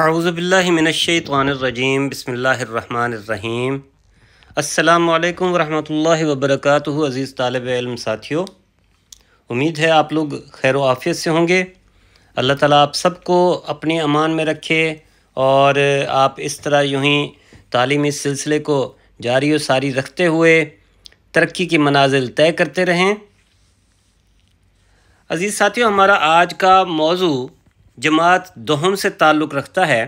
आउज़बिल्लिमिनशैतवानरजीम बसमीम अल्लाम वरहमल वबरक अज़ीज़ तालब इलम साथियों उम्मीद है आप लोग खैर आफियत से होंगे अल्लाह ताला आप सबको अपने अमान में रखे और आप इस तरह यूँ ही तालीमी सिलसिले को जारी व सारी रखते हुए तरक्की के मनाजिल तय करते रहें अज़ीज़ साथियों हमारा आज का मौजू जमात दोहम से ताल्लुक़ रखता है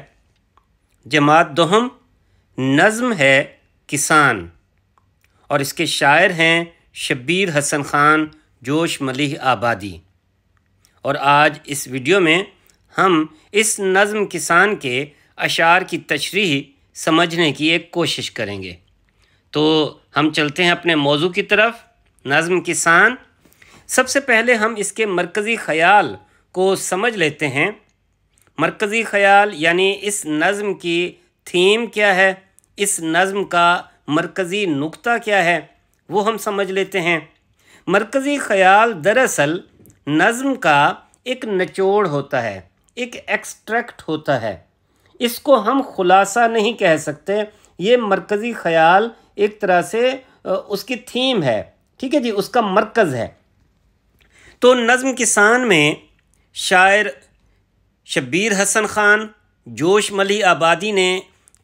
जमात दोहम नज़म है किसान और इसके शायर हैं शब्बीर हसन ख़ान जोश मलिह आबादी और आज इस वीडियो में हम इस नज़म किसान के अशार की तशरी समझने की एक कोशिश करेंगे तो हम चलते हैं अपने मौजू की तरफ नज़म किसान सबसे पहले हम इसके मरकज़ी ख़याल को समझ लेते हैं मरकज़ी ख्याल यानी इस नज़म की थीम क्या है इस नज़म का मरकज़ी नुक्ता क्या है वो हम समझ लेते हैं मरकज़ी ख्याल दरअसल नज़म का एक नचोड़ होता है एक एक्सट्रैक्ट होता है इसको हम खुलासा नहीं कह सकते ये मरकज़ी ख्याल एक तरह से उसकी थीम है ठीक है जी उसका मरकज़ है तो नज़म किसान में शायर शब्बीर हसन ख़ान जोश मली आबादी ने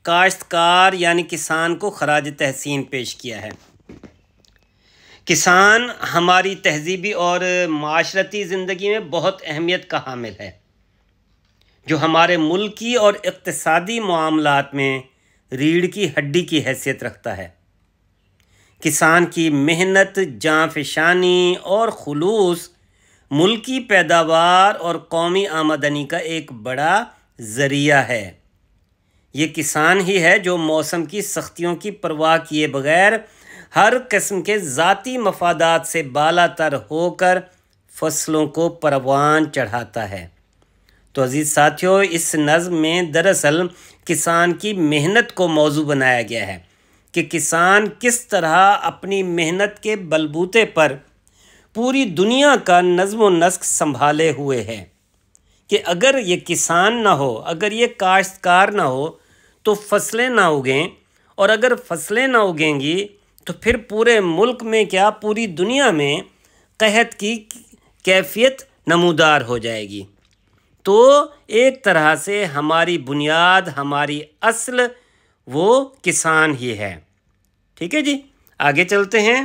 काश्तकार यानी किसान को खराज तहसीन पेश किया है किसान हमारी तहजीबी और माशरती ज़िंदगी में बहुत अहमियत का हामिल है जो हमारे मुल्क की और इकतसादी मामलों में रीढ़ की हड्डी की हैसियत रखता है किसान की मेहनत जाँफिशानी और खलूस मुल्की पैदावार और कौमी आमदनी का एक बड़ा ज़रिया है ये किसान ही है जो मौसम की सख्तियों की परवाह किए बगैर हर किस्म के ज़ाती मफादात से बाला तर होकर फसलों को परवान चढ़ाता है तो अज़ीज़ साथियों इस नज़म में दरअसल किसान की मेहनत को मौजू बनाया गया है कि किसान किस तरह अपनी मेहनत के बलबूते पर पूरी दुनिया का नज़म नस्क संभाले हुए है कि अगर ये किसान ना हो अगर ये काश्तकार ना हो तो फसलें ना उगें और अगर फसलें ना उगेंगी तो फिर पूरे मुल्क में क्या पूरी दुनिया में कहत की कैफियत नमूदार हो जाएगी तो एक तरह से हमारी बुनियाद हमारी असल वो किसान ही है ठीक है जी आगे चलते हैं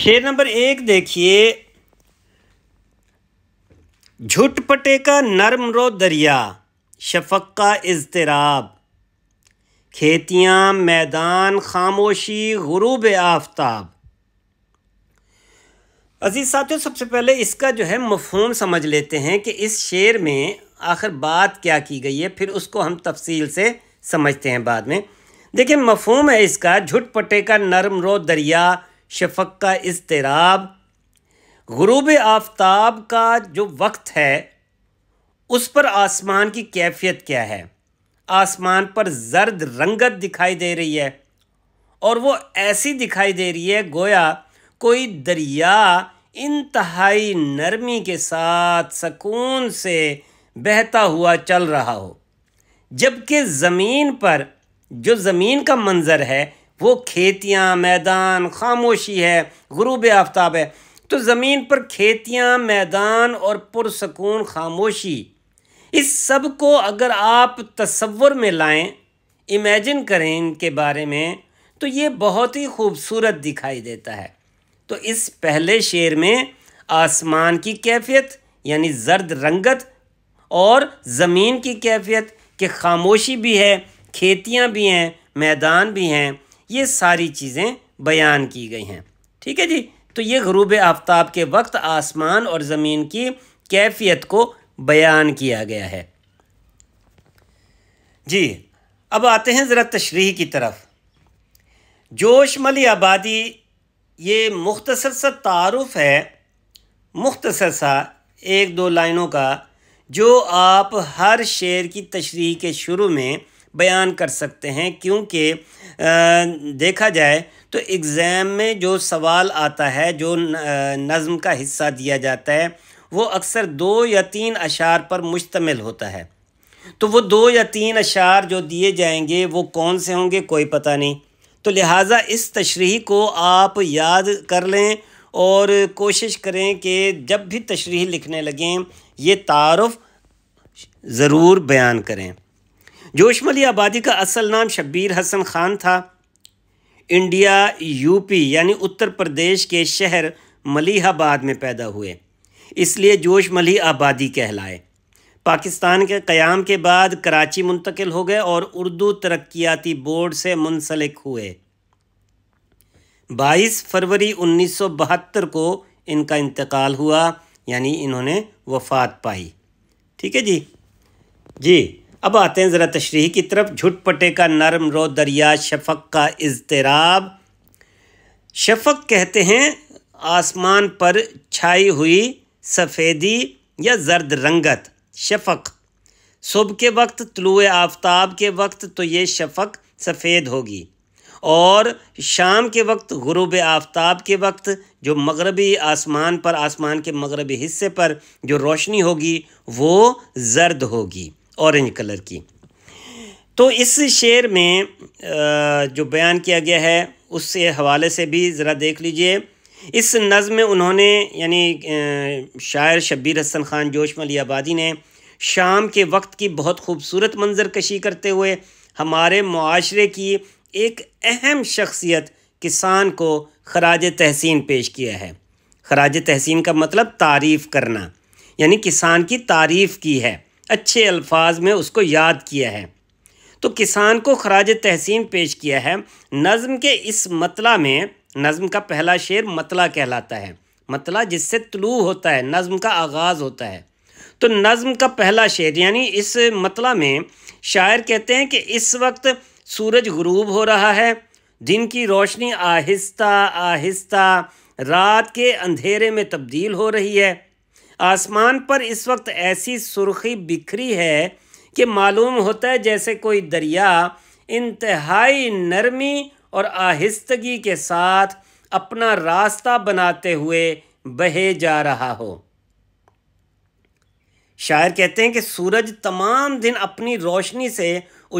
शेर नंबर एक देखिए झुटपटे का नरम रो दरिया शफक का इजतराब खेतियाँ मैदान खामोशी गुरूब आफ्ताब अजीज़ साथियों सबसे पहले इसका जो है मफहम समझ लेते हैं कि इस शेर में आखिर बात क्या की गई है फिर उसको हम तफसील से समझते हैं बाद में देखिए मफहम है इसका झुटपटे का नरम रो दरिया शफक का इसतराब गरूब आफ्ताब का जो वक्त है उस पर आसमान की कैफियत क्या है आसमान पर जर्द रंगत दिखाई दे रही है और वो ऐसी दिखाई दे रही है गोया कोई दरिया इंतहाई नरमी के साथ सकून से बहता हुआ चल रहा हो जबकि ज़मीन पर जो ज़मीन का मंज़र है वो खेतियाँ मैदान खामोशी है गुरूब आफ्ताब है तो ज़मीन पर खेतियाँ मैदान और पुरसकून खामोशी इस सब को अगर आप तस्वर में लाएँ इमेजिन करें इनके बारे में तो ये बहुत ही खूबसूरत दिखाई देता है तो इस पहले शेर में आसमान की कैफियत यानी जर्द रंगत और ज़मीन की कैफियत के खामोशी भी है खेतियाँ भी हैं मैदान भी हैं ये सारी चीज़ें बयान की गई हैं ठीक है जी तो ये गरूब आफ्ताब के वक्त आसमान और ज़मीन की कैफियत को बयान किया गया है जी अब आते हैं ज़रा तशरी की तरफ जोशमली आबादी ये मुख्तसर सा तारफ़ है मुख्तसर सा एक दो लाइनों का जो आप हर शेर की तशरी के शुरू में बयान कर सकते हैं क्योंकि देखा जाए तो एग्ज़ाम में जो सवाल आता है जो नज़म का हिस्सा दिया जाता है वो अक्सर दो या तीन अशार पर मुश्तमिल होता है तो वो दो या तीन अशार जो दिए जाएंगे वो कौन से होंगे कोई पता नहीं तो लिहाजा इस तशरी को आप याद कर लें और कोशिश करें कि जब भी तशरी लिखने लगें ये तारफ़ ज़रूर बयान करें जोशमली आबादी का असल नाम शब्बीर हसन खान था इंडिया यूपी यानी उत्तर प्रदेश के शहर मलिहाबाद में पैदा हुए इसलिए जोश मली आबादी कहलाए पाकिस्तान के क़याम के बाद कराची मुंतकिल हो गए और उर्दू तरक्याती बोर्ड से मुंसलिक हुए 22 फरवरी 1972 को इनका इंतकाल हुआ यानी इन्होंने वफात पाई ठीक है जी जी अब आते हैं ज़रा तशरी की तरफ झुटपटे का नरम रो दरिया शफक का इजतराब शफक कहते हैं आसमान पर छाई हुई सफ़ेदी या जर्द रंगत शफक सुबह के वक्त तलु आफ्ताब के वक्त तो ये शफक सफ़ेद होगी और शाम के वक्त गुरुब आफ्ताब के वक्त जो मगरबी आसमान पर आसमान के मगरबी हिस्से पर जो रोशनी होगी वो जर्द होगी ऑरेंज कलर की तो इस शेर में जो बयान किया गया है उससे हवाले से भी ज़रा देख लीजिए इस नज़म में उन्होंने यानी शायर शब्बीर हसन ख़ान जोश मली आबादी ने शाम के वक्त की बहुत खूबसूरत मंजर कशी करते हुए हमारे माशरे की एक अहम शख्सियत किसान को खराज तहसीन पेश किया है खराज तहसीन का मतलब तारीफ़ करना यानी किसान की तारीफ़ की है अच्छे अल्फाज में उसको याद किया है तो किसान को खराज तहसीन पेश किया है नज़म के इस मतला में नज़म का पहला शेर मतला कहलाता है मतला जिससे तलू होता है नज़म का आगाज़ होता है तो नज़म का पहला शेर यानी इस मतला में शायर कहते हैं कि इस वक्त सूरज गरूब हो रहा है दिन की रोशनी आहिस्ता आहिस्ता रात के अंधेरे में तब्दील हो रही है आसमान पर इस वक्त ऐसी सुर्खी बिखरी है कि मालूम होता है जैसे कोई दरिया इंतहाई नरमी और आहिस्तगी के साथ अपना रास्ता बनाते हुए बहे जा रहा हो शायर कहते हैं कि सूरज तमाम दिन अपनी रोशनी से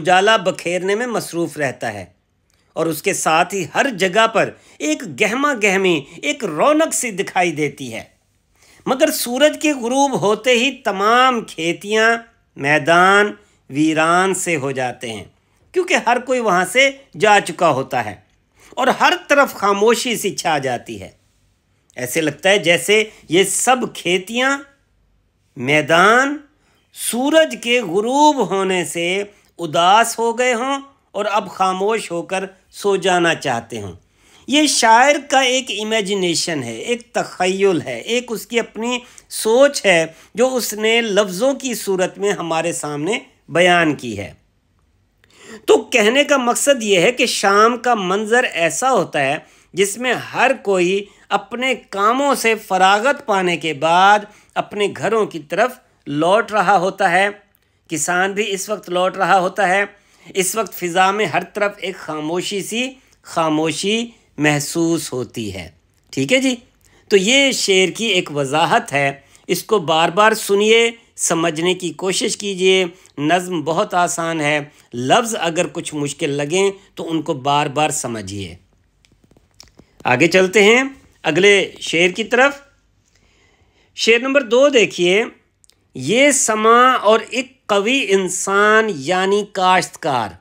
उजाला बखेरने में मसरूफ़ रहता है और उसके साथ ही हर जगह पर एक गहमा गहमी एक रौनक सी दिखाई देती है मगर सूरज के गुरूब होते ही तमाम खेतियाँ मैदान वीरान से हो जाते हैं क्योंकि हर कोई वहाँ से जा चुका होता है और हर तरफ खामोशी सी छा जाती है ऐसे लगता है जैसे ये सब खेतियाँ मैदान सूरज के गुरूब होने से उदास हो गए हों और अब खामोश होकर सो जाना चाहते हों ये शायर का एक इमेजिनेशन है एक तखयल है एक उसकी अपनी सोच है जो उसने लफ्ज़ों की सूरत में हमारे सामने बयान की है तो कहने का मकसद ये है कि शाम का मंज़र ऐसा होता है जिसमें हर कोई अपने कामों से फरागत पाने के बाद अपने घरों की तरफ लौट रहा होता है किसान भी इस वक्त लौट रहा होता है इस वक्त फ़िज़ा में हर तरफ एक खामोशी सी खामोशी महसूस होती है ठीक है जी तो ये शेर की एक वजाहत है इसको बार बार सुनिए समझने की कोशिश कीजिए नज़म बहुत आसान है लफ्ज़ अगर कुछ मुश्किल लगें तो उनको बार बार समझिए आगे चलते हैं अगले शेर की तरफ शेर नंबर दो देखिए ये समा और एक कवि इंसान यानी काश्तकार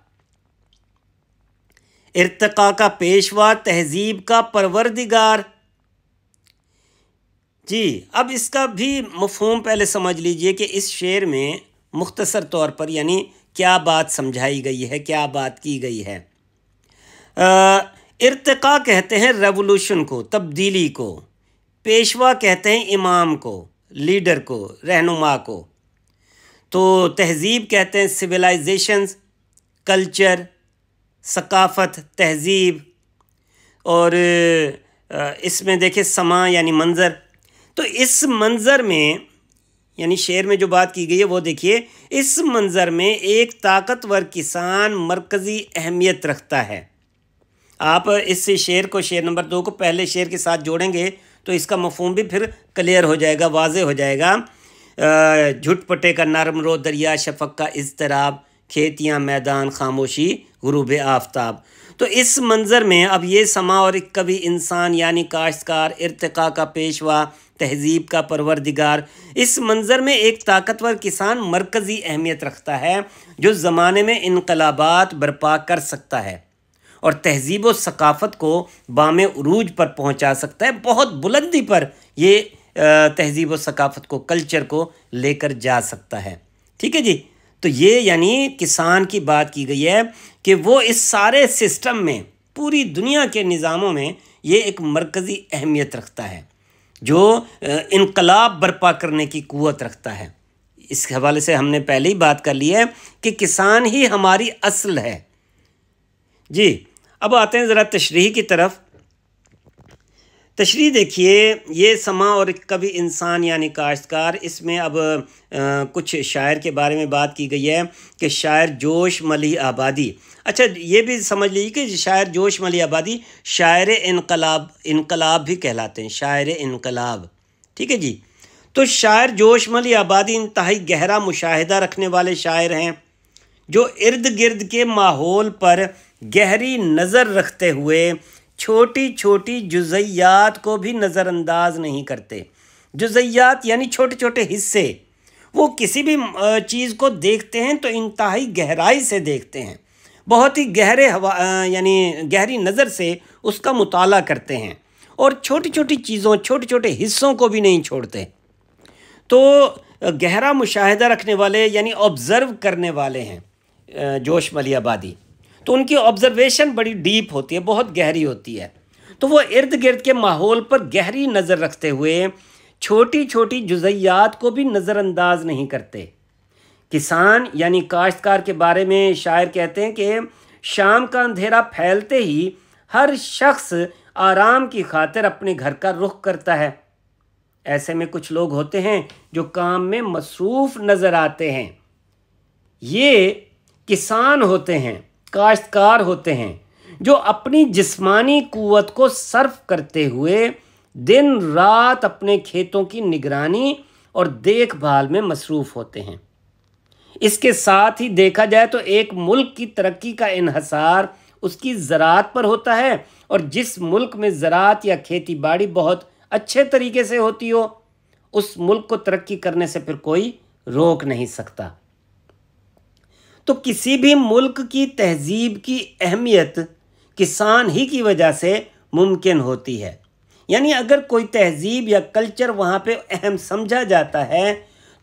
इरतका का पेशवा तहजीब का परवरदिगार जी अब इसका भी मफहम पहले समझ लीजिए कि इस शेर में मुख्तसर तौर पर यानी क्या बात समझाई गई है क्या बात की गई है इरतका कहते हैं रेवोल्यूशन को तब्दीली को पेशवा कहते हैं इमाम को लीडर को रहनुमा को तो तहजीब कहते हैं सिविलाइजेशंस कल्चर सकाफ़त तहज़ीब और इसमें देखे समा यानी मंज़र तो इस मंज़र में यानी शेर में जो बात की गई है वो देखिए इस मंज़र में एक ताकतवर किसान मरकज़ी अहमियत रखता है आप इस शेर को शेर नंबर दो को पहले शेर के साथ जोड़ेंगे तो इसका मफहम भी फिर क्लियर हो जाएगा वाज हो जाएगा झुटपटे का नरम रो दरिया शफक का इजतराब खेतियाँ मैदान खामोशी गुरूब आफ्ताब तो इस मंज़र में अब ये समा और कभी इंसान यानी काश्तकार इरतका का पेशवा तहजीब का परवरदिगार इस मंज़र में एक ताकतवर किसान मरकज़ी अहमियत रखता है जो ज़माने में इनकलाबात बर्पा कर सकता है और तहजीब वकाफ़त सकाफ़त को बाम अरूज पर पहुँचा सकता है बहुत बुलंदी पर ये तहजीब वकाफ़त सकाफ़त को कल्चर को लेकर जा सकता है ठीक है जी तो ये यानी किसान की बात की गई है कि वो इस सारे सिस्टम में पूरी दुनिया के निज़ामों में ये एक मरकज़ी अहमियत रखता है जो इनकलाब बर्पा करने की क़वत रखता है इस हवाले से हमने पहले ही बात कर ली है कि किसान ही हमारी असल है जी अब आते हैं ज़रा तशरी की तरफ तशरी देखिए ये समा और कभी इंसान यानी काश्तकार इसमें अब आ, कुछ शायर के बारे में बात की गई है कि शायर जोश मली आबादी अच्छा ये भी समझ लीजिए कि शायर जोश मली आबादी शायर इनकलाब इनकलाब भी कहलाते हैं शायर इनकलाब ठीक है जी तो शायर जोश मली आबादी इंतहाई गहरा मुशाहिदा रखने वाले शायर हैं जो इर्द गिर्द के माहौल पर गहरी नज़र रखते हुए छोटी छोटी जुजैयात को भी नज़रअंदाज नहीं करते जुजैयात यानी छोटे छोटे हिस्से वो किसी भी चीज़ को देखते हैं तो इंतहाई गहराई से देखते हैं बहुत ही गहरे हवा यानी गहरी नज़र से उसका मुताला करते हैं और छोटी छोटी चीज़ों छोटे छोटे हिस्सों को भी नहीं छोड़ते तो गहरा मुशाहिदा रखने वाले यानी ऑब्ज़र्व करने वाले हैं जोश मलियाबादी तो उनकी ऑब्जर्वेशन बड़ी डीप होती है बहुत गहरी होती है तो वो इर्द गिर्द के माहौल पर गहरी नज़र रखते हुए छोटी छोटी जुजियात को भी नज़रअंदाज नहीं करते किसान यानी काश्तकार के बारे में शायर कहते हैं कि शाम का अंधेरा फैलते ही हर शख्स आराम की खातिर अपने घर का रुख करता है ऐसे में कुछ लोग होते हैं जो काम में मसरूफ़ नज़र आते हैं ये किसान होते हैं काश्तकार होते हैं जो अपनी जिस्मानी क़वत को सर्फ करते हुए दिन रात अपने खेतों की निगरानी और देखभाल में मसरूफ़ होते हैं इसके साथ ही देखा जाए तो एक मुल्क की तरक्की का इहसार उसकी ज़रात पर होता है और जिस मुल्क में ज़रात या खेती बाड़ी बहुत अच्छे तरीके से होती हो उस मुल्क को तरक्की करने से फिर कोई रोक नहीं सकता तो किसी भी मुल्क की तहजीब की अहमियत किसान ही की वजह से मुमकिन होती है यानी अगर कोई तहजीब या कल्चर वहाँ पे अहम समझा जाता है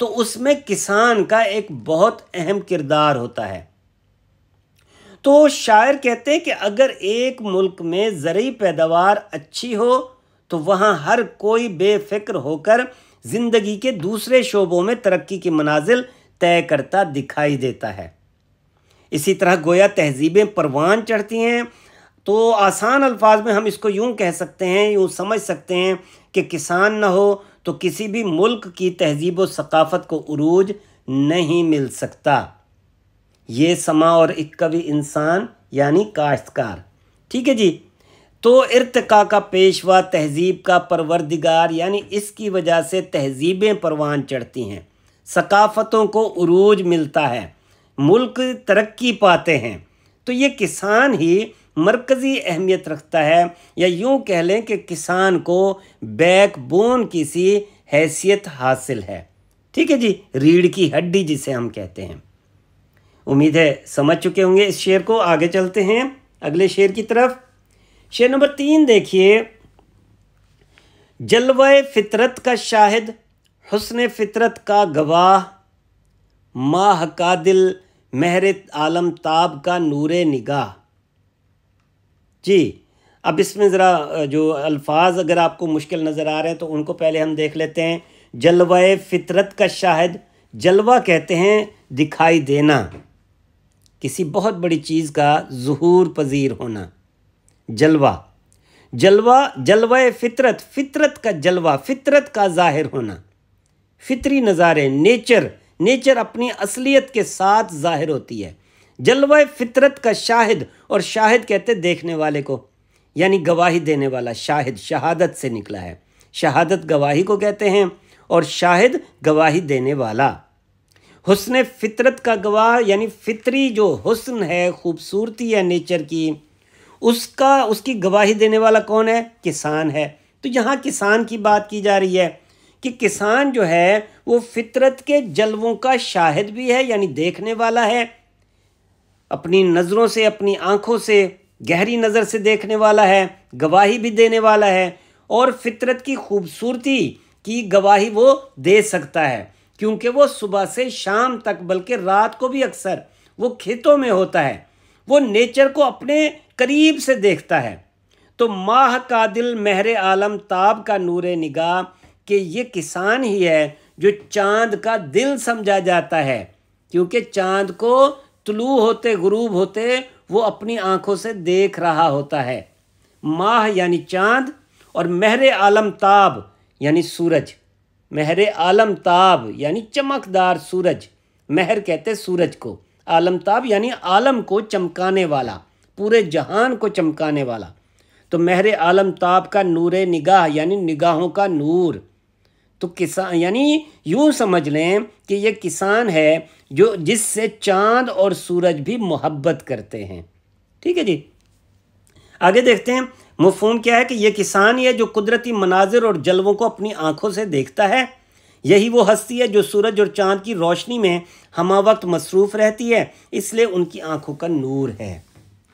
तो उसमें किसान का एक बहुत अहम किरदार होता है तो शायर कहते हैं कि अगर एक मुल्क में ज़रूरी पैदावार अच्छी हो तो वहाँ हर कोई बेफिक्र होकर ज़िंदगी के दूसरे शोबों में तरक्की के मनाजिल तय करता दिखाई देता है इसी तरह गोया तहजीबें परवान चढ़ती हैं तो आसान अल्फाज में हम इसको यूँ कह सकते हैं यूँ समझ सकते हैं कि किसान ना हो तो किसी भी मुल्क की तहजीब वक़ाफ़त सकाफ़त को अरूज नहीं मिल सकता ये समा और इक्कवी इंसान यानी काश्तकार ठीक है जी तो इरतका का पेशवा तहजीब का परवरदिगार यानी इसकी वजह से तहजीबें परवान चढ़ती हैं सकाफ़तों को अरूज मिलता है मुल्क तरक्की पाते हैं तो ये किसान ही मरकज़ी अहमियत रखता है या यूँ कह लें कि किसान को बैकबोन की सी हैसियत हासिल है ठीक है जी रीढ़ की हड्डी जिसे हम कहते हैं उम्मीद है समझ चुके होंगे इस शेर को आगे चलते हैं अगले शेर की तरफ शेर नंबर तीन देखिए जलवा फितरत का शाहिद हुसन फितरत का गवाह माह का दिल महर आलम ताब का नूर निगाह जी अब इसमें ज़रा जो अल्फाज अगर आपको मुश्किल नज़र आ रहे हैं तो उनको पहले हम देख लेते हैं जलवा फितरत का शाहिद जलवा कहते हैं दिखाई देना किसी बहुत बड़ी चीज़ का जहूर पजीर होना जलवा जलवा जलवा फितरत फितरत का जलवा फितरत का जाहिर होना फितरी नज़ारे नेचर नेचर अपनी असलियत के साथ जाहिर होती है जलवा फितरत का शाहिद और शाहिद कहते देखने वाले को यानी गवाही देने वाला शाहिद शहादत से निकला है शहादत गवाही को कहते हैं और शाहिद गवाही देने वाला हुसन फितरत का गवाह यानी फितरी जो हुसन है खूबसूरती है नेचर की उसका उसकी गवाही देने वाला कौन है किसान है तो यहाँ किसान की बात की जा रही है कि किसान जो है वो फितरत के जलवों का शाहिद भी है यानी देखने वाला है अपनी नज़रों से अपनी आँखों से गहरी नज़र से देखने वाला है गवाही भी देने वाला है और फितरत की खूबसूरती की गवाही वो दे सकता है क्योंकि वो सुबह से शाम तक बल्कि रात को भी अक्सर वो खेतों में होता है वो नेचर को अपने करीब से देखता है तो माह का दिल महर आलम ताब का नूर निगाह कि ये किसान ही है जो चांद का दिल समझा जाता है क्योंकि चांद को तुलू होते गुरूब होते वो अपनी आंखों से देख रहा होता है माह यानी चांद और महर आलम ताब यानी सूरज महरे आलम ताब यानी चमकदार सूरज महर कहते सूरज को आलम ताब यानी आलम को चमकाने वाला पूरे जहान को चमकाने वाला तो महर आलम ताब का नूर निगाह यानी निगाहों का नूर तो किसान यानी यूँ समझ लें कि ये किसान है जो जिससे चांद और सूरज भी मोहब्बत करते हैं ठीक है जी आगे देखते हैं मफहम क्या है कि यह किसान है जो कुदरती मनाजिर और जलवों को अपनी आंखों से देखता है यही वो हस्ती है जो सूरज और चांद की रोशनी में हमा वक्त मसरूफ़ रहती है इसलिए उनकी आंखों का नूर है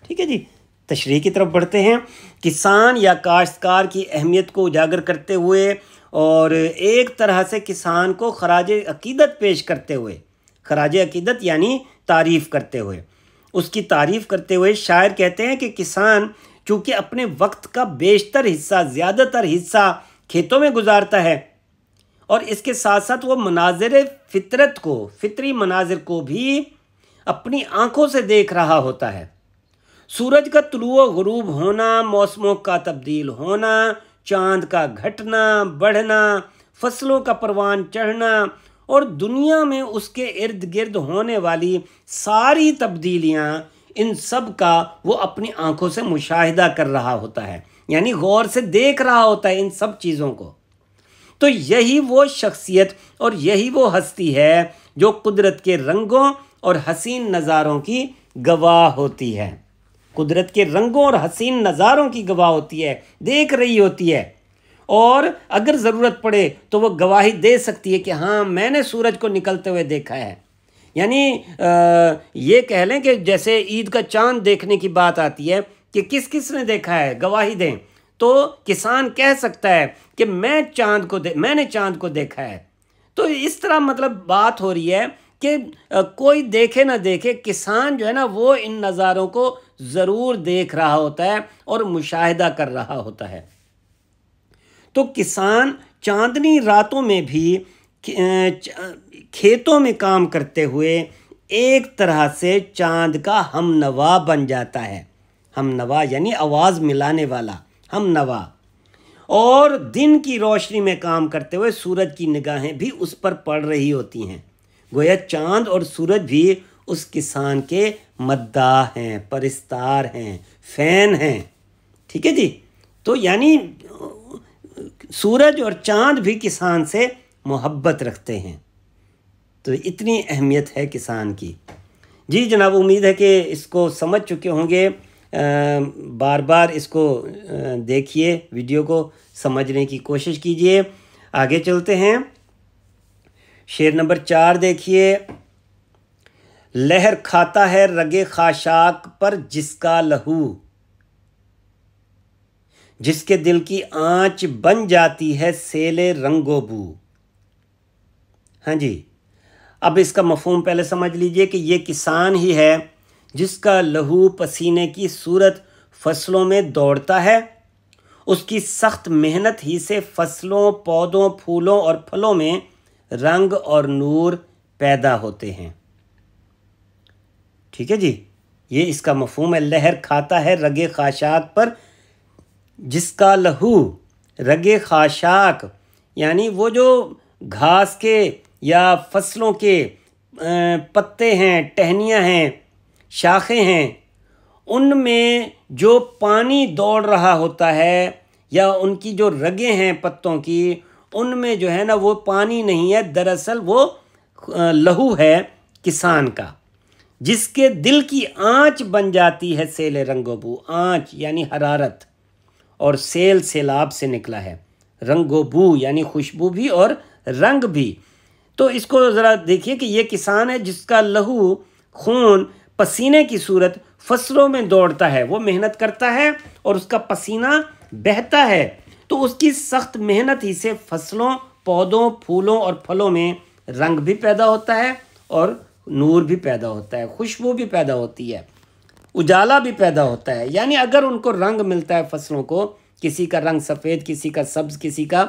ठीक है जी तशरी की तरफ बढ़ते हैं किसान या काश्तकार की अहमियत को उजागर करते हुए और एक तरह से किसान को खराज अकीदत पेश करते हुए खराज अकीदत यानी तारीफ़ करते हुए उसकी तारीफ़ करते हुए शायर कहते हैं कि किसान चूँकि अपने वक्त का बेशतर हिस्सा ज़्यादातर हिस्सा खेतों में गुजारता है और इसके साथ साथ वो मनाजर फितरत को फितरी मनाजिर को भी अपनी आँखों से देख रहा होता है सूरज का तलु गरूब होना मौसमों का तब्दील होना चांद का घटना बढ़ना फसलों का परवान चढ़ना और दुनिया में उसके इर्द गिर्द होने वाली सारी तब्दीलियाँ इन सब का वो अपनी आँखों से मुशाहिदा कर रहा होता है यानी गौर से देख रहा होता है इन सब चीज़ों को तो यही वो शख्सियत और यही वो हस्ती है जो कुदरत के रंगों और हसीन नज़ारों की गवाह होती है कुदरत के रंगों और हसीन नज़ारों की गवाह होती है देख रही होती है और अगर ज़रूरत पड़े तो वह गवाही दे सकती है कि हाँ मैंने सूरज को निकलते हुए देखा है यानी ये कह लें कि जैसे ईद का चांद देखने की बात आती है कि किस किस ने देखा है गवाही दें तो किसान कह सकता है कि मैं चांद को दे मैंने चांद को देखा है तो इस तरह मतलब बात हो रही है कि कोई देखे ना देखे किसान जो है ना वो इन नज़ारों को ज़रूर देख रहा होता है और मुशाहिदा कर रहा होता है तो किसान चांदनी रातों में भी खेतों में काम करते हुए एक तरह से चांद का हम नवा बन जाता है हम नवा यानी आवाज़ मिलाने वाला हम नवा और दिन की रोशनी में काम करते हुए सूरज की निगाहें भी उस पर पड़ रही होती हैं गोया चांद और सूरज भी उस किसान के मद्दा हैं परिस्तार हैं फैन हैं ठीक है जी तो यानी सूरज और चांद भी किसान से मोहब्बत रखते हैं तो इतनी अहमियत है किसान की जी जनाब उम्मीद है कि इसको समझ चुके होंगे बार बार इसको देखिए वीडियो को समझने की कोशिश कीजिए आगे चलते हैं शेर नंबर चार देखिए लहर खाता है रगे खाशाक पर जिसका लहू जिसके दिल की आंच बन जाती है सेले रंगोबू हाँ जी अब इसका मफहम पहले समझ लीजिए कि ये किसान ही है जिसका लहू पसीने की सूरत फसलों में दौड़ता है उसकी सख्त मेहनत ही से फसलों पौधों फूलों और फलों में रंग और नूर पैदा होते हैं ठीक है जी ये इसका मफहम है लहर खाता है रगे खाशाक पर जिसका लहू रगे खाशाक यानी वो जो घास के या फसलों के पत्ते हैं टहनियाँ हैं शाखें हैं उनमें जो पानी दौड़ रहा होता है या उनकी जो रगे हैं पत्तों की उनमें जो है ना वो पानी नहीं है दरअसल वो लहू है किसान का जिसके दिल की आँच बन जाती है सेल रंगोबू आँच यानी हरारत और सेल सैलाब से निकला है रंगोबू यानी खुशबू भी और रंग भी तो इसको ज़रा देखिए कि ये किसान है जिसका लहू खून पसीने की सूरत फसलों में दौड़ता है वो मेहनत करता है और उसका पसीना बहता है तो उसकी सख्त मेहनत ही से फसलों पौधों फूलों और फलों में रंग भी पैदा होता है और नूर भी पैदा होता है खुशबू भी पैदा होती है उजाला भी पैदा होता है यानी अगर उनको रंग मिलता है फसलों को किसी का रंग सफ़ेद किसी का सब्ज़ किसी का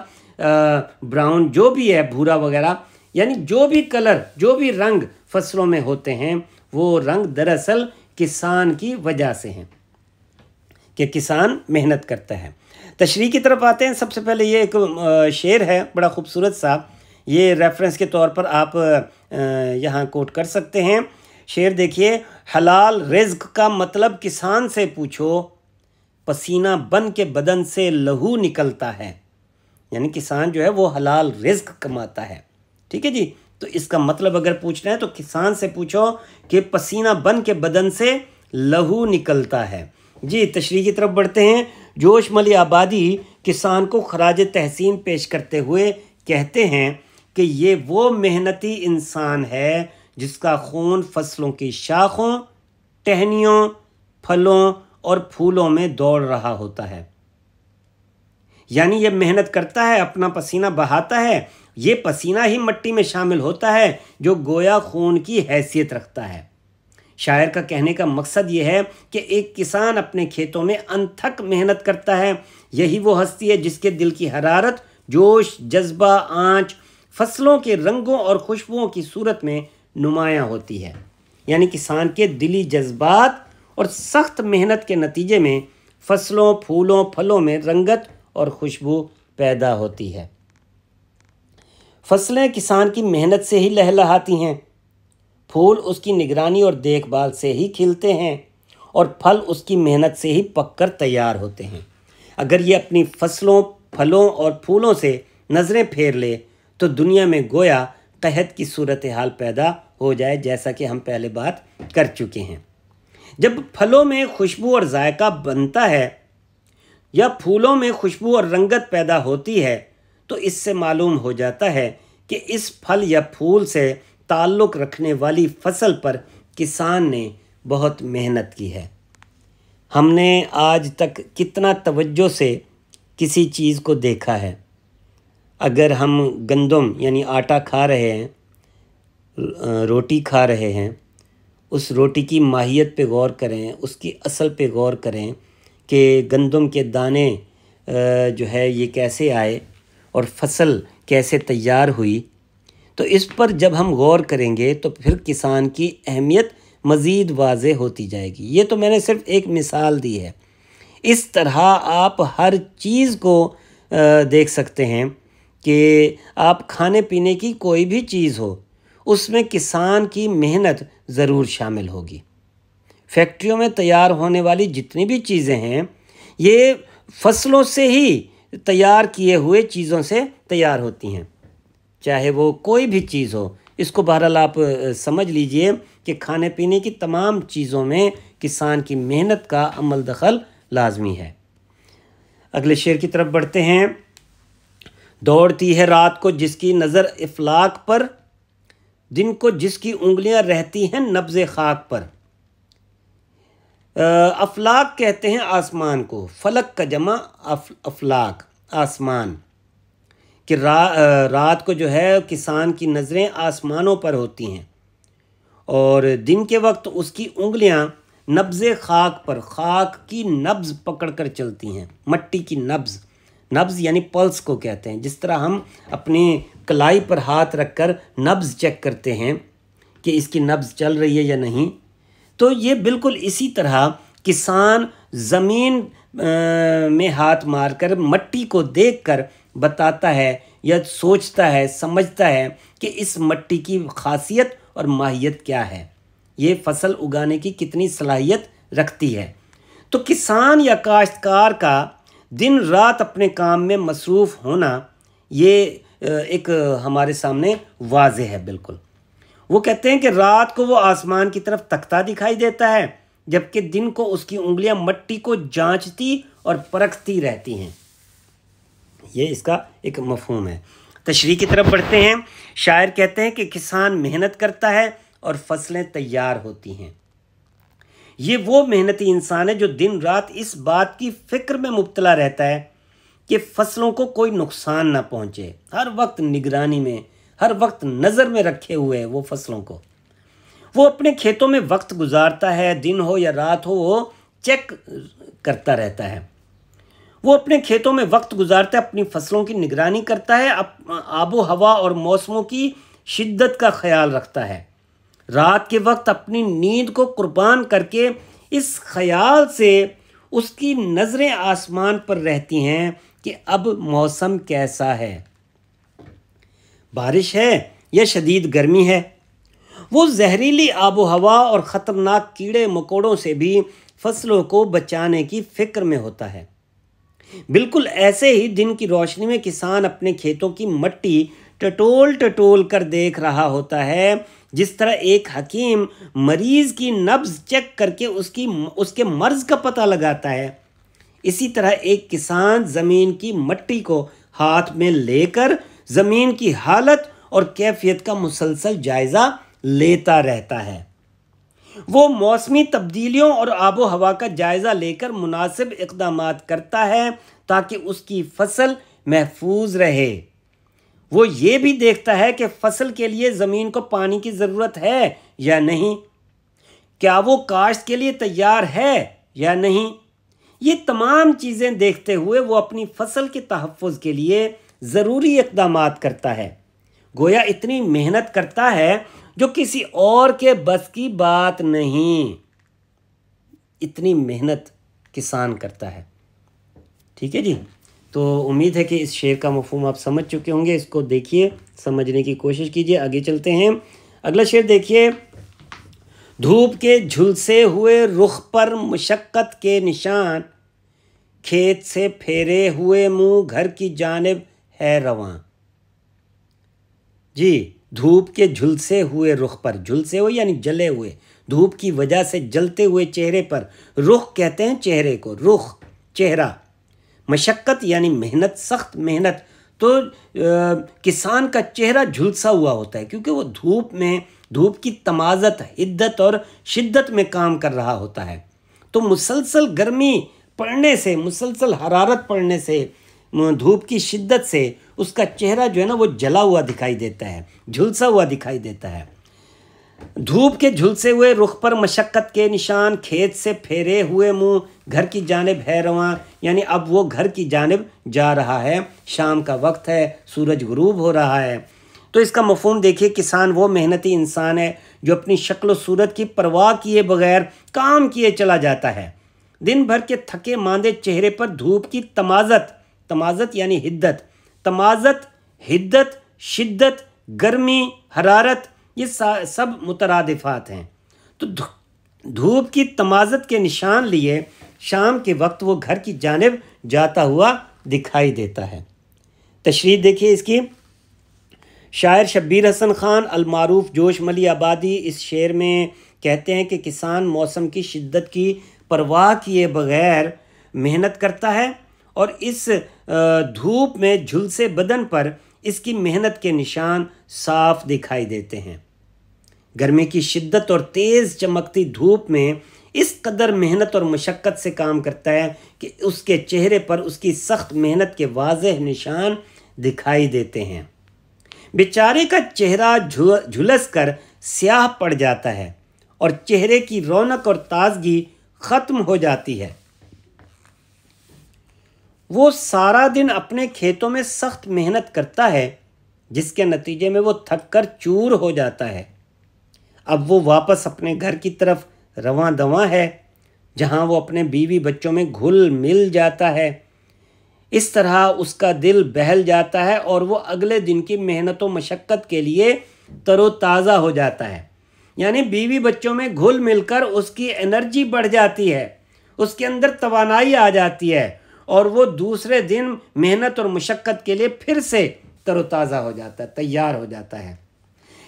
ब्राउन जो भी है भूरा वगैरह यानी जो भी कलर जो भी रंग फसलों में होते हैं वो रंग दरअसल किसान की वजह से हैं कि किसान मेहनत करता है तशरी की तरफ आते हैं सबसे पहले ये एक शेर है बड़ा खूबसूरत सा ये रेफरेंस के तौर पर आप यहाँ कोट कर सकते हैं शेर देखिए हलाल रिज्क का मतलब किसान से पूछो पसीना बन के बदन से लहू निकलता है यानी किसान जो है वो हलाल रिज्क कमाता है ठीक है जी तो इसका मतलब अगर पूछना है तो किसान से पूछो कि पसीना बन के बदन से लहू निकलता है जी तशरी की तरफ बढ़ते हैं जोश मली आबादी किसान को खराज तहसीन पेश करते हुए कहते हैं कि ये वो मेहनती इंसान है जिसका खून फसलों की शाखों टहनियों फलों और फूलों में दौड़ रहा होता है यानी यह मेहनत करता है अपना पसीना बहाता है ये पसीना ही मट्टी में शामिल होता है जो गोया खून की हैसियत रखता है शायर का कहने का मकसद ये है कि एक किसान अपने खेतों में अनथक मेहनत करता है यही वो हस्ती है जिसके दिल की हरारत जोश जज्बा आँच फसलों के रंगों और खुशबुओं की सूरत में नुमाया होती है यानी किसान के दिली जज्बात और सख्त मेहनत के नतीजे में फसलों फूलों फलों में रंगत और खुशबू पैदा होती है फसलें किसान की मेहनत से ही लहलहाती हैं फूल उसकी निगरानी और देखभाल से ही खिलते हैं और फल उसकी मेहनत से ही पककर तैयार होते हैं अगर ये अपनी फसलों फलों और फूलों से नज़रें फेर ले तो दुनिया में गोया कहत की सूरत हाल पैदा हो जाए जैसा कि हम पहले बात कर चुके हैं जब फलों में खुशबू और जायका बनता है या फूलों में खुशबू और रंगत पैदा होती है तो इससे मालूम हो जाता है कि इस फल या फूल से ताल्लुक़ रखने वाली फसल पर किसान ने बहुत मेहनत की है हमने आज तक कितना तवज्जो से किसी चीज़ को देखा है अगर हम गंदम यानी आटा खा रहे हैं रोटी खा रहे हैं उस रोटी की माहियत पे गौर करें उसकी असल पे गौर करें कि गंदम के दाने जो है ये कैसे आए और फसल कैसे तैयार हुई तो इस पर जब हम गौर करेंगे तो फिर किसान की अहमियत मज़ीद वाज होती जाएगी ये तो मैंने सिर्फ एक मिसाल दी है इस तरह आप हर चीज़ को देख सकते हैं कि आप खाने पीने की कोई भी चीज़ हो उसमें किसान की मेहनत ज़रूर शामिल होगी फैक्ट्रियों में तैयार होने वाली जितनी भी चीज़ें हैं ये फसलों से ही तैयार किए हुए चीज़ों से तैयार होती हैं चाहे वो कोई भी चीज़ हो इसको बहरहाल आप समझ लीजिए कि खाने पीने की तमाम चीज़ों में किसान की मेहनत का अमल दखल लाजमी है अगले शेर की तरफ बढ़ते हैं दौड़ती है रात को जिसकी नज़र इफलाक पर दिन को जिसकी उंगलियां रहती हैं नब्ज़ खाक पर अफलाक कहते हैं आसमान को फलक का जमा अफ अफलाक आसमान कि रा, रात को जो है किसान की नज़रें आसमानों पर होती हैं और दिन के वक्त उसकी उंगलियां नब्ज़ खाक पर खाक की नब्ज़ पकड़ कर चलती हैं मट्टी की नब्ज़ नब्ज़ यानी पल्स को कहते हैं जिस तरह हम अपनी कलाई पर हाथ रख कर नब्ज़ चेक करते हैं कि इसकी नब्ज़ चल रही है या नहीं तो ये बिल्कुल इसी तरह किसान ज़मीन में हाथ मारकर मट्टी को देखकर बताता है या सोचता है समझता है कि इस मट्टी की खासियत और माहियत क्या है ये फसल उगाने की कितनी सलाहियत रखती है तो किसान या काश्तकार का दिन रात अपने काम में मसरूफ़ होना ये एक हमारे सामने वाज है बिल्कुल वो कहते हैं कि रात को वो आसमान की तरफ तख्ता दिखाई देता है जबकि दिन को उसकी उंगलियां मट्टी को जांचती और परखती रहती हैं ये इसका एक मफहम है तशरी की तरफ बढ़ते हैं शायर कहते हैं कि किसान मेहनत करता है और फसलें तैयार होती हैं ये वो मेहनती इंसान है जो दिन रात इस बात की फ़िक्र में मुबतला रहता है कि फसलों को कोई नुकसान ना पहुँचे हर वक्त निगरानी में हर वक्त नज़र में रखे हुए हैं वो फसलों को वो अपने खेतों में वक्त गुजारता है दिन हो या रात हो वो चेक करता रहता है वो अपने खेतों में वक्त गुजारता है अपनी फसलों की निगरानी करता है आबो हवा और मौसमों की शिद्दत का ख्याल रखता है रात के वक्त अपनी नींद को कुर्बान करके इस ख्याल से उसकी नज़रें आसमान पर रहती हैं कि अब मौसम कैसा है बारिश है या शदीद गर्मी है वो जहरीली आबो हवा और ख़तरनाक कीड़े मकोड़ों से भी फसलों को बचाने की फ़िक्र में होता है बिल्कुल ऐसे ही दिन की रोशनी में किसान अपने खेतों की मट्टी टटोल टटोल कर देख रहा होता है जिस तरह एक हकीम मरीज की नब्ज चेक करके उसकी उसके मर्ज का पता लगाता है इसी तरह एक किसान ज़मीन की मट्टी को हाथ में लेकर ज़मीन की हालत और कैफियत का मुसलसल जायज़ा लेता रहता है वो मौसमी तब्दीलियों और आबो हवा का जायज़ा लेकर मुनासिब इकदाम करता है ताकि उसकी फसल महफूज रहे वो ये भी देखता है कि फसल के लिए ज़मीन को पानी की ज़रूरत है या नहीं क्या वो काश्त के लिए तैयार है या नहीं ये तमाम चीज़ें देखते हुए वो अपनी फसल के तहफ़ के लिए ज़रूरी इकदाम करता है गोया इतनी मेहनत करता है जो किसी और के बस की बात नहीं इतनी मेहनत किसान करता है ठीक है जी तो उम्मीद है कि इस शेर का मफहम आप समझ चुके होंगे इसको देखिए समझने की कोशिश कीजिए आगे चलते हैं अगला शेर देखिए धूप के झुलसे हुए रुख पर मशक्क़त के निशान खेत से फेरे हुए मुंह घर की जानब है रवान जी धूप के झुलसे हुए रुख पर झुलसे हुए यानी जले हुए धूप की वजह से जलते हुए चेहरे पर रुख कहते हैं चेहरे को रुख चेहरा मशक्क़त यानी मेहनत सख्त मेहनत तो आ, किसान का चेहरा झुलसा हुआ होता है क्योंकि वो धूप में धूप की तमाजत हिद्दत और शिद्दत में काम कर रहा होता है तो मुसलसल गर्मी पड़ने से मुसलसल हरारत पड़ने से धूप की शिद्दत से उसका चेहरा जो है ना वो जला हुआ दिखाई देता है झुलसा हुआ दिखाई देता है धूप के झुलसे हुए रुख पर मशक्क़त के निशान खेत से फेरे हुए मुंह घर की जानब है रवा यानी अब वो घर की जानब जा रहा है शाम का वक्त है सूरज गरूब हो रहा है तो इसका मफहम देखिए किसान वो मेहनती इंसान है जो अपनी शक्ल सूरत की परवाह किए बगैर काम किए चला जाता है दिन भर के थके मांदे चेहरे पर धूप की तमाजत तमाजत यानी हिद्दत तमाजत हिद्दत शिद्दत गर्मी हरारत ये सब मुतरदफ़ात हैं तो धूप की तमाजत के निशान लिए शाम के वक्त वो घर की जानब जाता हुआ दिखाई देता है तशरी देखिए इसकी शायर शब्बीर हसन ख़ान अलमारूफ जोश मली आबादी इस शेर में कहते हैं कि किसान मौसम की शिद्दत की परवाह किए बगैर मेहनत करता है और इस धूप में झुलसे बदन पर इसकी मेहनत के निशान साफ दिखाई देते हैं गर्मी की शिद्दत और तेज़ चमकती धूप में इस कदर मेहनत और मशक्क़त से काम करता है कि उसके चेहरे पर उसकी सख्त मेहनत के वाज निशान दिखाई देते हैं बेचारे का चेहरा झुलस कर स्याह पड़ जाता है और चेहरे की रौनक और ताजगी ख़त्म हो जाती है वो सारा दिन अपने खेतों में सख्त मेहनत करता है जिसके नतीजे में वो थक कर चूर हो जाता है अब वो वापस अपने घर की तरफ रवा दवा है जहाँ वो अपने बीवी बच्चों में घुल मिल जाता है इस तरह उसका दिल बहल जाता है और वो अगले दिन की मेहनत व मशक्क़त के लिए तरोताज़ा हो जाता है यानी बीवी बच्चों में घुल मिलकर उसकी एनर्जी बढ़ जाती है उसके अंदर तोानाई आ जाती है और वो दूसरे दिन मेहनत और मुशक्क़त के लिए फिर से तरोताज़ा हो जाता है तैयार हो जाता है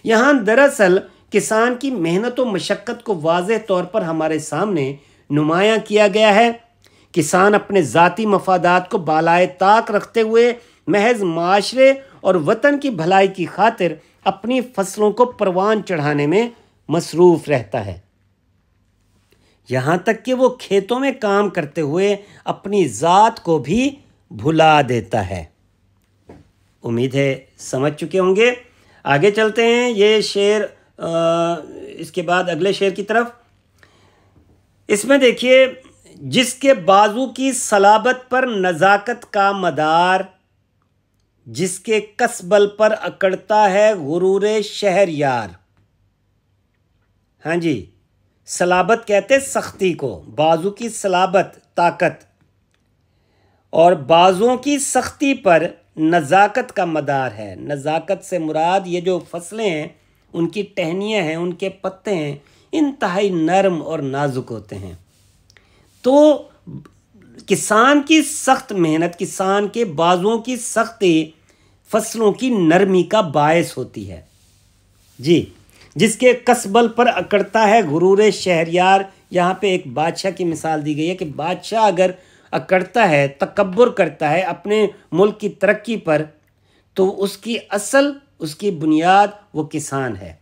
यहाँ दरअसल किसान की मेहनत और मशक्क़त को वाज तौर पर हमारे सामने नुमाया किया गया है किसान अपने ज़ाती मफादात को बालाए ताक रखते हुए महज माशरे और वतन की भलाई की खातिर अपनी फसलों को परवान चढ़ाने में मसरूफ़ रहता है यहाँ तक कि वो खेतों में काम करते हुए अपनी ज़ात को भी भुला देता है उम्मीद है समझ चुके होंगे आगे चलते हैं ये शेर आ, इसके बाद अगले शेर की तरफ इसमें देखिए जिसके बाजू की सलाबत पर नज़ाकत का मदार जिसके कसबल पर अकड़ता है गुरूर शहर यार हाँ जी सलाबत कहते हैं सख्ती को बाजू की सलाबत ताकत और बाजुओं की सख्ती पर नज़ाकत का मदार है नज़ाकत से मुराद ये जो फसलें हैं उनकी टहनियाँ हैं उनके पत्ते हैं इंतहाई नरम और नाजुक होते हैं तो किसान की सख्त मेहनत किसान के बाजुओं की सख्ती फसलों की नरमी का बायस होती है जी जिसके कसबल पर अकड़ता है गुरूर शहरियार यहाँ पे एक बादशाह की मिसाल दी गई है कि बादशाह अगर अकड़ता है तकबर करता है अपने मुल्क की तरक्की पर तो उसकी असल उसकी बुनियाद वो किसान है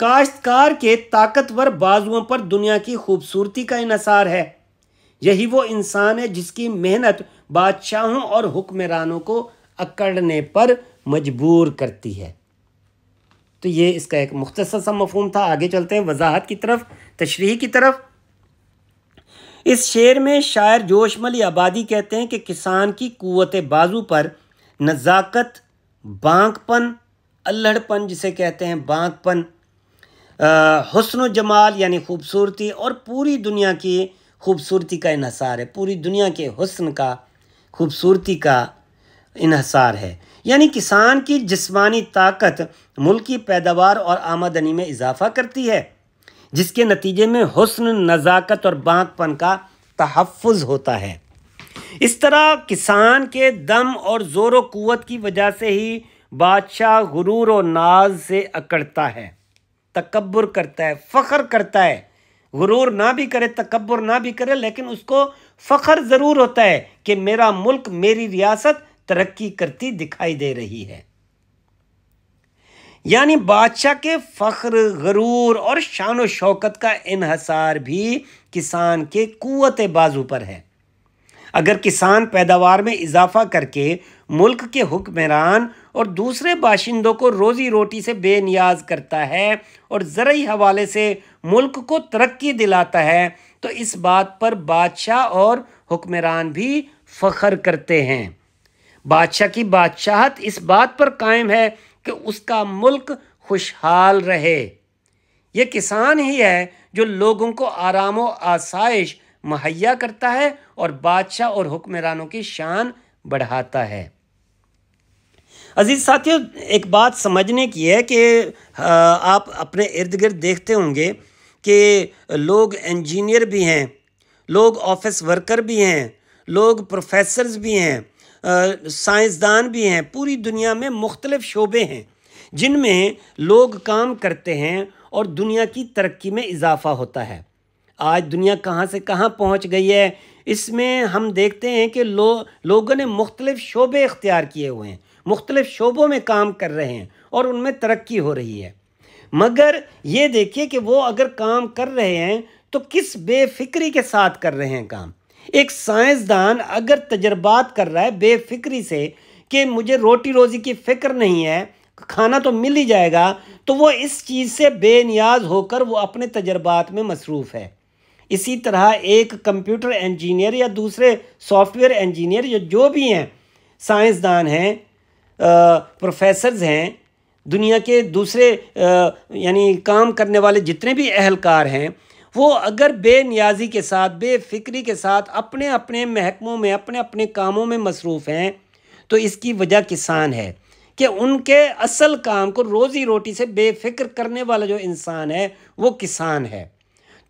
काश्तकार के ताकतवर बाजुओं पर दुनिया की खूबसूरती का इसार है यही वो इंसान है जिसकी मेहनत बादशाहों और हुक्मरानों को अकड़ने पर मजबूर करती है तो ये इसका एक मुख्तसर सा मफहम था आगे चलते हैं वजाहत की तरफ तशरी की तरफ इस शेर में शायर जोशमली आबादी कहते हैं कि किसान की कुत बाजू पर नज़ाकत बांकपन अल्हड़पन जिसे कहते हैं बांकपन हसन व जमाल यानी खूबसूरती और पूरी दुनिया की खूबसूरती का इहसार है पूरी दुनिया के हसन का खूबसूरती का इहसार है यानी किसान की जिस्मानी ताकत मुल्क की पैदावार और आमदनी में इजाफा करती है जिसके नतीजे में हसन नज़ाकत और बांकपन का तहफ़ होता है इस तरह किसान के दम और ज़ोर क़वत की वजह से ही बादशाह गुरूर और नाज से अकड़ता है तकबर करता है फ़ख्र करता है गुरूर ना भी करे तकबर ना भी करे लेकिन उसको फ़ख्र ज़रूर होता है कि मेरा मुल्क मेरी रियासत तरक्की करती दिखाई दे रही है यानी बादशाह के फख्र गरूर और शान शौकत का इनहसार भी किसान के कुत बाजू पर है अगर किसान पैदावार में इजाफा करके मुल्क के हुक्मरान और दूसरे बाशिंदों को रोज़ी रोटी से बेनियाज करता है और ज़रूरी हवाले से मुल्क को तरक्की दिलाता है तो इस बात पर बादशाह और हुक्मरान भी फ़ख्र करते हैं बादशाह की बादशाहत इस बात पर कायम है कि उसका मुल्क खुशहाल रहे ये किसान ही है जो लोगों को आराम व आसाइश मुहैया करता है और बादशाह और हुक्मरानों की शान बढ़ाता है अजीज़ साथियों एक बात समझने की है कि आप अपने इर्द गिर्द देखते होंगे कि लोग इंजीनियर भी हैं लोग ऑफिस वर्कर भी हैं लोग प्रोफेसर्स भी हैं साइंसदान भी हैं पूरी दुनिया में मुख्तलिफ शोबे हैं जिनमें लोग काम करते हैं और दुनिया की तरक्की में इजाफा होता है आज दुनिया कहाँ से कहाँ पहुँच गई है इसमें हम देखते हैं कि लो, लोगों ने मुख्तलिफ शोबे इख्तियार किए हुए हैं मुख्तलिफ शोबों में काम कर रहे हैं और उनमें तरक्की हो रही है मगर ये देखिए कि वो अगर काम कर रहे हैं तो किस बेफिक्री के साथ कर रहे हैं काम एक साइंसदान अगर तजर्बात कर रहा है बेफिक्री से कि मुझे रोटी रोज़ी की फ़िक्र नहीं है खाना तो मिल ही जाएगा तो वो इस चीज़ से बेनियाज होकर वो अपने तजर्बात में मसरूफ़ है इसी तरह एक कंप्यूटर इंजीनियर या दूसरे सॉफ्टवेयर इंजीनियर या जो भी हैं साइंसदान हैं प्रोफेसर्स हैं दुनिया के दूसरे यानी काम करने वाले जितने भी अहलकार हैं वो अगर बेनियाजी के साथ बेफिक्री के साथ अपने अपने महकमों में अपने अपने कामों में मसरूफ़ हैं तो इसकी वजह किसान है कि उनके असल काम को रोज़ी रोटी से बेफिक्र करने वाला जो इंसान है वो किसान है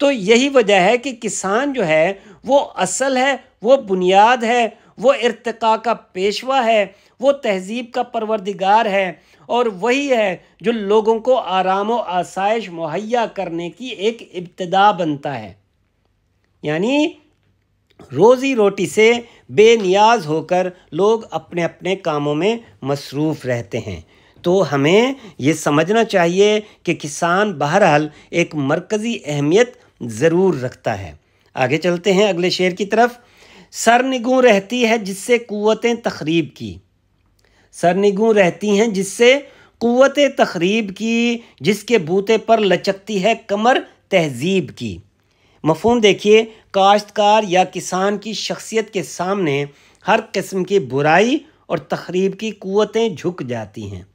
तो यही वजह है कि किसान जो है वो असल है वो बुनियाद है वो इरतका का पेशवा है वो तहजीब का परवरदिगार है और वही है जो लोगों को आराम व आसाइश मुहैया करने की एक इब्तदा बनता है यानी रोज़ी रोटी से बेनियाज होकर लोग अपने अपने कामों में मसरूफ़ रहते हैं तो हमें ये समझना चाहिए कि किसान बहरहाल एक मरकज़ी अहमियत ज़रूर रखता है आगे चलते हैं अगले शेर की तरफ़ निगुँ रहती है जिससे क़वतें तखरीब की निगुँ रहती हैं जिससे क़वत तखरीब की जिसके बूते पर लचकती है कमर तहजीब की मफहम देखिए काश्तकार या किसान की शख्सियत के सामने हर किस्म की बुराई और तखरीब की क़वतें झुक जाती हैं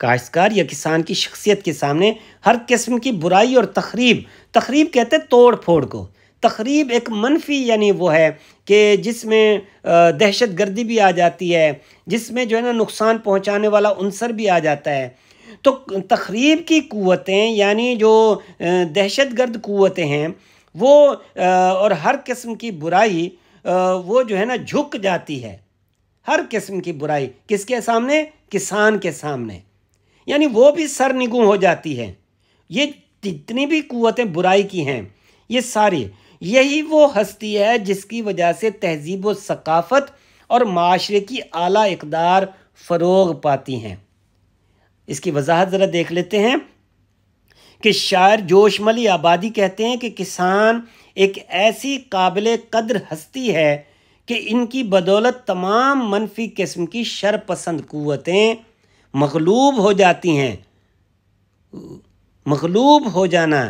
काश्तकार या किसान की शख्सियत के सामने हर किस्म की बुराई और तखरीब तखरीब कहते तोड़ फोड़ को तकरीब एक मनफी यानी वो है कि जिसमें दहशत गर्दी भी आ जाती है जिसमें जो है ना नुकसान पहुँचाने वाला अनसर भी आ जाता है तो तकरीब की क़वतें यानी जो दहशत गर्द क़वतें हैं वो और हर किस्म की बुराई वो जो है ना झुक जाती है हर किस्म की बुराई किसके सामने किसान के सामने यानी वो भी सर निगुँ हो जाती है ये जितनी भी क़वतें बुराई की हैं ये सारी यही वो हस्ती है जिसकी वजह से तहजीब व सकाफ़त और माशरे की आला इकदार फ़रोग पाती हैं इसकी वजाहत ज़रा देख लेते हैं कि शायर जोशमली आबादी कहते हैं कि किसान एक ऐसी काबिल कदर हस्ती है कि इनकी बदौलत तमाम मनफी किस्म की शरपसंद क़वतें मगलूब हो जाती हैं मकलूब हो जाना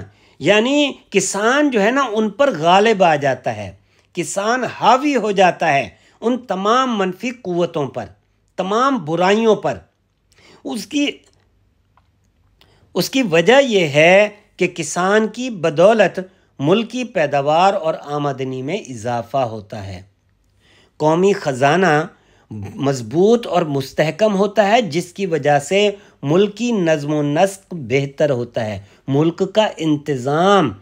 यानी किसान जो है ना उन पर गालिब आ जाता है किसान हावी हो जाता है उन तमाम मनफी क़वतों पर तमाम बुराइयों पर उसकी उसकी वजह यह है कि किसान की बदौलत मुल्क की पैदावार और आमदनी में इजाफा होता है कौमी ख़जाना मजबूत और मुस्तहकम होता है जिसकी वजह से मुल्क की नज़म नस्क बेहतर होता है मुल्क का इंतज़ाम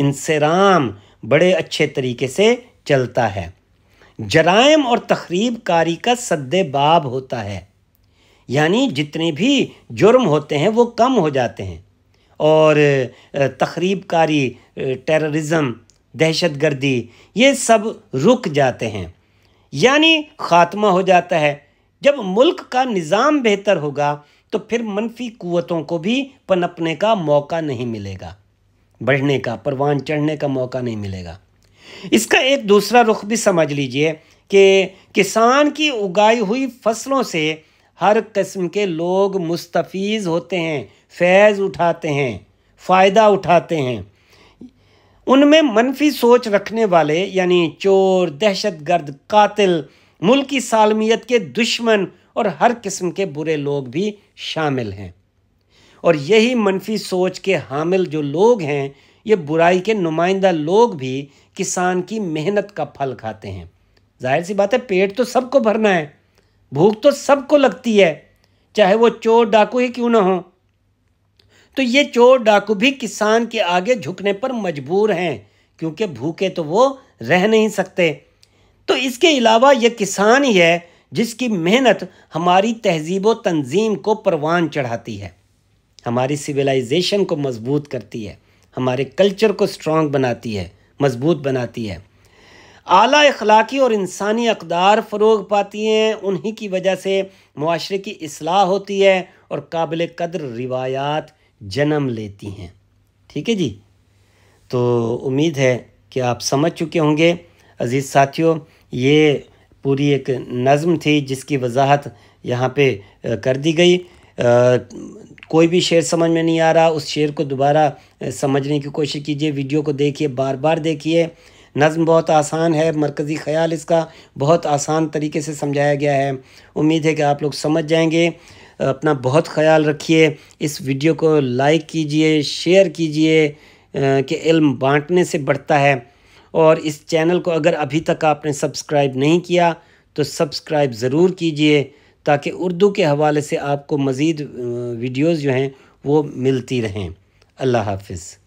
इंसराम बड़े अच्छे तरीके से चलता है जराइम और तखरीब कारी का सद्देबाब होता है यानी जितने भी जुर्म होते हैं वो कम हो जाते हैं और तकरीब कारी टेररिज़म दहशत गर्दी ये सब रुक जाते हैं यानी ख़ात्मा हो जाता है जब मुल्क का निज़ाम बेहतर होगा तो फिर मनफी कुतों को भी पनपने का मौका नहीं मिलेगा बढ़ने का परवान चढ़ने का मौका नहीं मिलेगा इसका एक दूसरा रुख भी समझ लीजिए कि किसान की उगाई हुई फसलों से हर किस्म के लोग मुस्तफ़ होते हैं फैज़ उठाते हैं फ़ायदा उठाते हैं उनमें मनफी सोच रखने वाले यानी चोर दहशत गर्द कातिल मुल्क की सालमियत के दुश्मन और हर किस्म के बुरे लोग भी शामिल हैं और यही मनफी सोच के हामिल जो लोग हैं ये बुराई के नुमाइंदा लोग भी किसान की मेहनत का फल खाते हैं जाहिर सी बात है पेट तो सबको भरना है भूख तो सबको लगती है चाहे वो चोर डाकू ही क्यों ना हो तो ये चोर डाकू भी किसान के आगे झुकने पर मजबूर हैं क्योंकि भूखे तो वो रह नहीं सकते तो इसके अलावा ये किसान ही है जिसकी मेहनत हमारी तहजीब व तंजीम को परवान चढ़ाती है हमारी सिविलाइजेशन को मजबूत करती है हमारे कल्चर को स्ट्रॉन्ग बनाती है मजबूत बनाती है आला अखलाकी और इंसानी अकदार फ़रोग पाती हैं उन्हीं की वजह से माशरे की असलाह होती है और काबिल कदर रिवायात जन्म लेती हैं ठीक है जी तो उम्मीद है कि आप समझ चुके होंगे अज़ीज़ साथियों ये पूरी एक नज़म थी जिसकी वजाहत यहाँ पे कर दी गई आ, कोई भी शेर समझ में नहीं आ रहा उस शेर को दोबारा समझने की कोशिश कीजिए वीडियो को देखिए बार बार देखिए नज़म बहुत आसान है मरकज़ी ख्याल इसका बहुत आसान तरीके से समझाया गया है उम्मीद है कि आप लोग समझ जाएंगे अपना बहुत ख्याल रखिए इस वीडियो को लाइक कीजिए शेयर कीजिए कि इल्म बांटने से बढ़ता है और इस चैनल को अगर अभी तक आपने सब्सक्राइब नहीं किया तो सब्सक्राइब ज़रूर कीजिए ताकि उर्दू के हवाले से आपको मज़ीद वीडियोज़ जो हैं वो मिलती रहें अल्लाह हाफिज़